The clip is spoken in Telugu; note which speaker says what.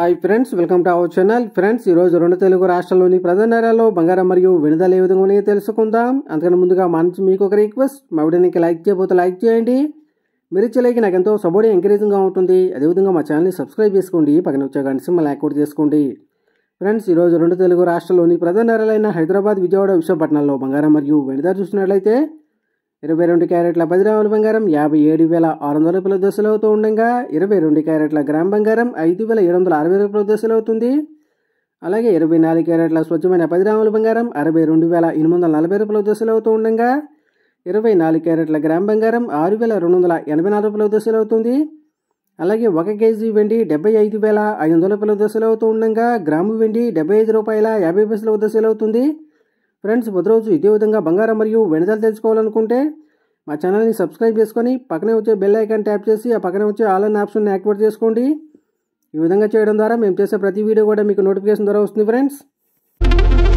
Speaker 1: hi friends welcome to our channel friends ఈరోజు రెండు తెలుగు రాష్ట్రంలోని ప్రధాన నగరాల్లో బంగారం మరియు విడుదల ఏ విధంగా ఉన్నాయో తెలుసుకుందాం అంతకన్నా ముందుగా మా నుంచి మీకు ఒక రిక్వెస్ట్ మా వీడియోనికి లైక్ చేయబోతే లైక్ చేయండి మీరు ఇచ్చే లైక్ నాకు ఎంతో సపోర్ట్ ఎంకరేజింగ్గా ఉంటుంది అదేవిధంగా మా ఛానల్ని సబ్స్క్రైబ్ చేసుకోండి పక్కన వచ్చే గంట సింహ లైక్ కూడా చేసుకోండి ఫ్రెండ్స్ ఈరోజు రెండు తెలుగు రాష్ట్రాల్లోని ప్రధాన నగరాలైన హైదరాబాద్ విజయవాడ విశాఖపట్నంలో బంగారం మరియు వెనుదల చూసినట్లయితే ఇరవై రెండు క్యారెట్ల పది గ్రాముల బంగారం యాభై ఏడు వేల ఆరు వందల రూపాయల దశలు అవుతూ ఉండగా ఇరవై రెండు క్యారెట్ల గ్రామ్ బంగారం ఐదు వేల ఏడు వందల అరవై రూపాయల దశలు అవుతుంది అలాగే ఇరవై నాలుగు క్యారెట్ల స్వచ్ఛమైన పది గ్రాముల బంగారం అరవై రెండు వేల ఎనిమిది వందల నలభై రూపాయల దశలు అవుతూ ఉండగా ఇరవై నాలుగు క్యారెట్ల గ్రామ్ బంగారం ఆరు వేల రెండు వందల ఎనభై నాలుగు రూపాయల దశలు అవుతుంది అలాగే ఒక కేజీ వెండి డెబ్బై ఐదు వేల ఐదు వందల రూపాయల దశలు అవుతూ ఉండగా గ్రాము వెండి డెబ్బై ఐదు రూపాయల యాభై పైసల దశలు అవుతుంది ఫ్రెండ్స్ మొదటి రోజు ఇదే విధంగా బంగారం మరియు వెనజాలు తెలుసుకోవాలనుకుంటే మా ఛానల్ని సబ్స్క్రైబ్ చేసుకొని పక్కనే వచ్చే బెల్ ఐకాన్ ట్యాప్ చేసి ఆ పక్కనే వచ్చే ఆల్ అన్ ఆప్షన్ని యాక్టివేట్ చేసుకోండి ఈ విధంగా చేయడం ద్వారా మేము చేసే ప్రతి వీడియో కూడా మీకు నోటిఫికేషన్ ద్వారా వస్తుంది ఫ్రెండ్స్